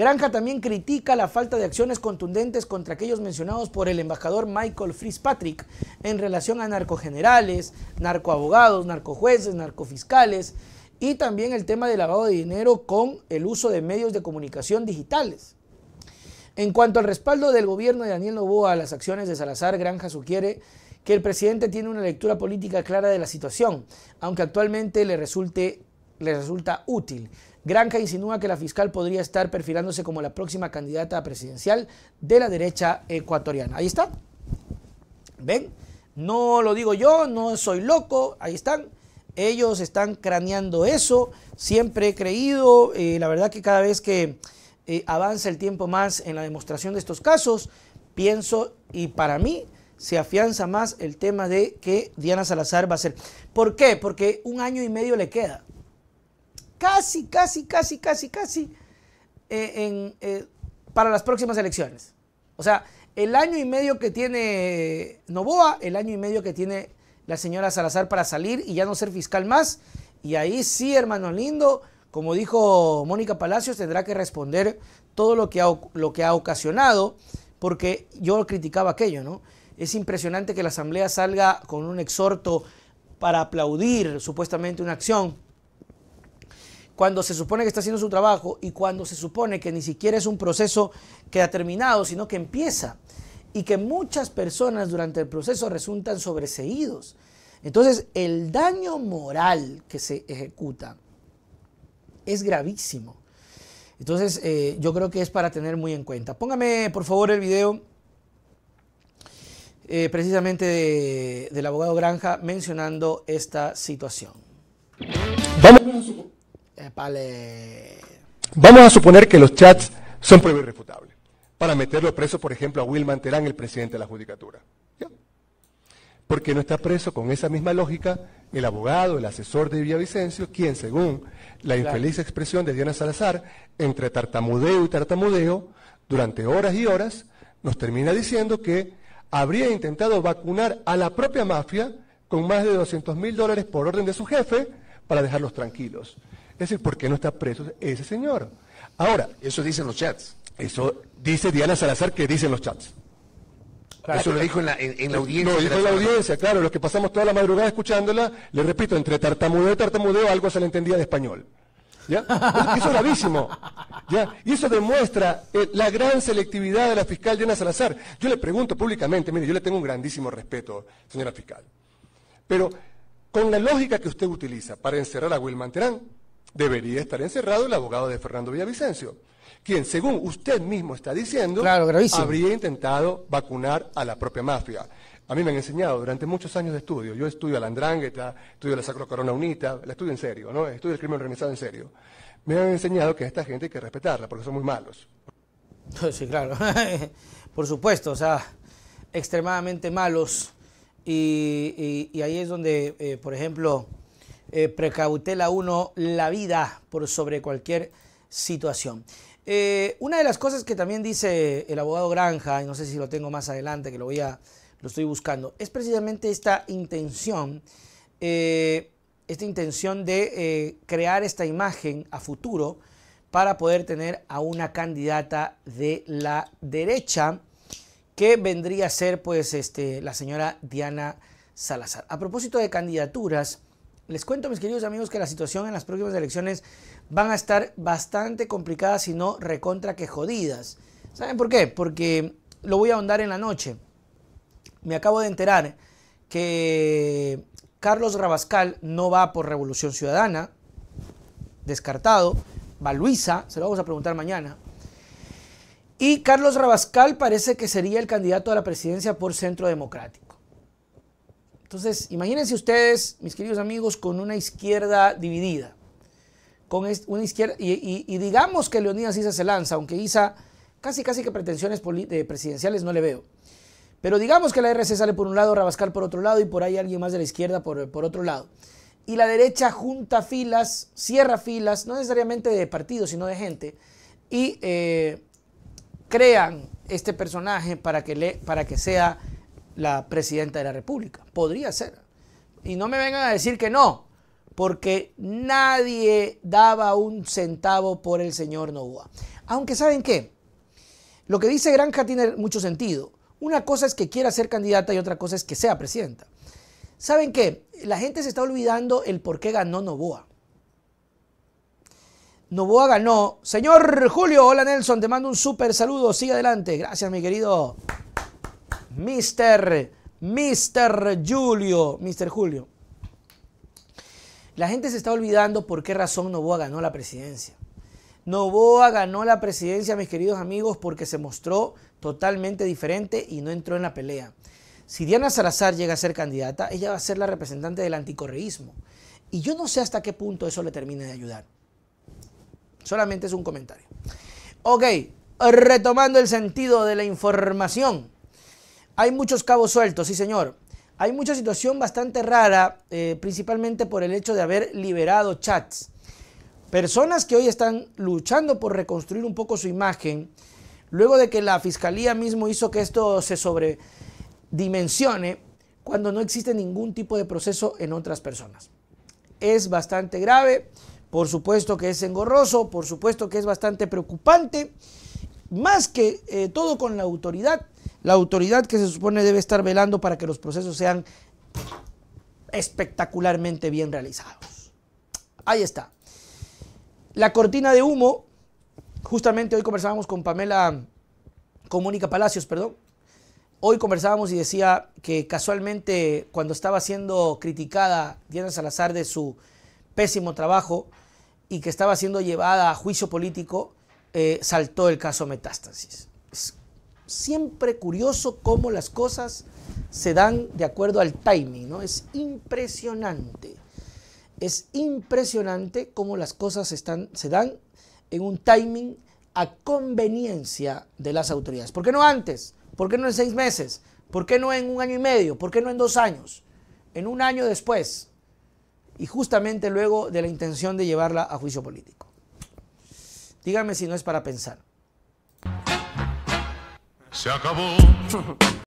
Granja también critica la falta de acciones contundentes contra aquellos mencionados por el embajador Michael Fitzpatrick en relación a narcogenerales, narcoabogados, narcojueces, narcofiscales y también el tema del lavado de dinero con el uso de medios de comunicación digitales. En cuanto al respaldo del gobierno de Daniel Novoa a las acciones de Salazar, Granja sugiere que el presidente tiene una lectura política clara de la situación, aunque actualmente le resulte les resulta útil. Granja insinúa que la fiscal podría estar perfilándose como la próxima candidata presidencial de la derecha ecuatoriana. Ahí está. ¿Ven? No lo digo yo, no soy loco. Ahí están. Ellos están craneando eso. Siempre he creído, eh, la verdad que cada vez que eh, avanza el tiempo más en la demostración de estos casos, pienso y para mí se afianza más el tema de que Diana Salazar va a ser. ¿Por qué? Porque un año y medio le queda casi, casi, casi, casi, casi eh, eh, para las próximas elecciones. O sea, el año y medio que tiene Novoa, el año y medio que tiene la señora Salazar para salir y ya no ser fiscal más. Y ahí sí, hermano lindo, como dijo Mónica Palacios, tendrá que responder todo lo que lo que ha ocasionado, porque yo criticaba aquello, ¿no? Es impresionante que la Asamblea salga con un exhorto para aplaudir supuestamente una acción cuando se supone que está haciendo su trabajo y cuando se supone que ni siquiera es un proceso que ha terminado, sino que empieza. Y que muchas personas durante el proceso resultan sobreseídos. Entonces, el daño moral que se ejecuta es gravísimo. Entonces, eh, yo creo que es para tener muy en cuenta. Póngame, por favor, el video eh, precisamente del abogado Granja mencionando esta situación. Vamos a suponer que los chats son prueba irrefutable para meterlo preso, por ejemplo, a Wilman Terán, el presidente de la Judicatura. ¿Ya? Porque no está preso con esa misma lógica el abogado, el asesor de Villavicencio, quien, según la infeliz expresión de Diana Salazar, entre tartamudeo y tartamudeo, durante horas y horas, nos termina diciendo que habría intentado vacunar a la propia mafia con más de 200 mil dólares por orden de su jefe para dejarlos tranquilos. Es decir, ¿por qué no está preso ese señor? Ahora. Eso dicen los chats. Eso dice Diana Salazar que dicen los chats. eso lo dijo en la, audiencia. Lo dijo en la eh, audiencia, claro. Los que pasamos toda la madrugada escuchándola, le repito, entre tartamudeo y tartamudeo algo se le entendía de español. ¿Ya? Eso es gravísimo. ¿Ya? Y eso demuestra eh, la gran selectividad de la fiscal Diana Salazar. Yo le pregunto públicamente, mire, yo le tengo un grandísimo respeto, señora fiscal. Pero con la lógica que usted utiliza para encerrar a Wilman Terán, debería estar encerrado el abogado de Fernando Villavicencio, quien, según usted mismo está diciendo, habría intentado vacunar a la propia mafia. A mí me han enseñado durante muchos años de estudio. Yo estudio a la Andrángueta, estudio la Sacro Corona Unita, la estudio en serio, ¿no? Estudio el crimen organizado en serio. Me han enseñado que a esta gente hay que respetarla porque son muy malos. Sí, claro. Por supuesto, o sea, extremadamente malos. Y, ahí es donde, eh, por ejemplo, eh, precautela uno la vida por sobre cualquier situación. Eh, una de las cosas que también dice el abogado Granja, y no sé si lo tengo más adelante, que lo voy a, lo estoy buscando, es precisamente esta intención, eh, esta intención de crear esta imagen a futuro para poder tener a una candidata de la derecha que vendría a ser pues este, la señora Diana Salazar. A propósito de candidaturas, les cuento, mis queridos amigos, que la situación en las próximas elecciones van a estar bastante complicadas, si no recontra que jodidas. ¿Saben por qué? Porque lo voy a ahondar en la noche. Me acabo de enterar que Carlos Rabascal no va por Revolución Ciudadana, descartado. Va Luisa, se lo vamos a preguntar mañana. Y Carlos Rabascal parece que sería el candidato a la presidencia por Centro Democrático. Entonces, imagínense ustedes, mis queridos amigos, con una izquierda dividida. Con una izquierda, y, digamos que Leonidas Isa se lanza, aunque Isa casi casi que pretensiones eh, presidenciales no le veo. Pero digamos que la RC sale por un lado, Rabascal por otro lado y por ahí alguien más de la izquierda por, otro lado. Y la derecha junta filas, cierra filas, no necesariamente de partidos, sino de gente, y eh, crean este personaje para que, le, para que sea la presidenta de la República. Podría ser. Y no me vengan a decir que no, porque nadie daba un centavo por el señor Novoa. Aunque saben qué, lo que dice Granja tiene mucho sentido. Una cosa es que quiera ser candidata y otra cosa es que sea presidenta. ¿Saben qué? La gente se está olvidando el por qué ganó Novoa. Novoa ganó. Señor Julio, hola Nelson, te mando un súper saludo. Sigue adelante. Gracias, mi querido. Mister, Mister Julio, Mister Julio. La gente se está olvidando por qué razón Novoa ganó la presidencia. Novoa ganó la presidencia, mis queridos amigos, porque se mostró totalmente diferente y no entró en la pelea. Si Diana Salazar llega a ser candidata, ella va a ser la representante del anticorreísmo. Y yo no sé hasta qué punto eso le termina de ayudar. Solamente es un comentario. Ok, retomando el sentido de la información. Hay muchos cabos sueltos, sí señor. Hay mucha situación bastante rara, eh, principalmente por el hecho de haber liberado chats. Personas que hoy están luchando por reconstruir un poco su imagen, luego de que la fiscalía mismo hizo que esto se sobredimensione cuando no existe ningún tipo de proceso en otras personas. Es bastante grave, por supuesto que es engorroso, por supuesto que es bastante preocupante, más que eh, todo con la autoridad la autoridad que se supone debe estar velando para que los procesos sean espectacularmente bien realizados. Ahí está. La cortina de humo, justamente hoy conversábamos con Pamela Mónica Palacios, perdón. Hoy conversábamos y decía que casualmente cuando estaba siendo criticada Diana Salazar de su pésimo trabajo y que estaba siendo llevada a juicio político, eh, saltó el caso Metástasis siempre curioso cómo las cosas se dan de acuerdo al timing, ¿no? Es impresionante. Es impresionante cómo las cosas se dan en un timing a conveniencia de las autoridades. ¿Por qué no antes? ¿Por qué no en seis meses? ¿Por qué no en un año y medio? ¿Por qué no en dos años? En un año después. Y justamente luego de la intención de llevarla a juicio político. Dígame si no es para pensar. Se acabó.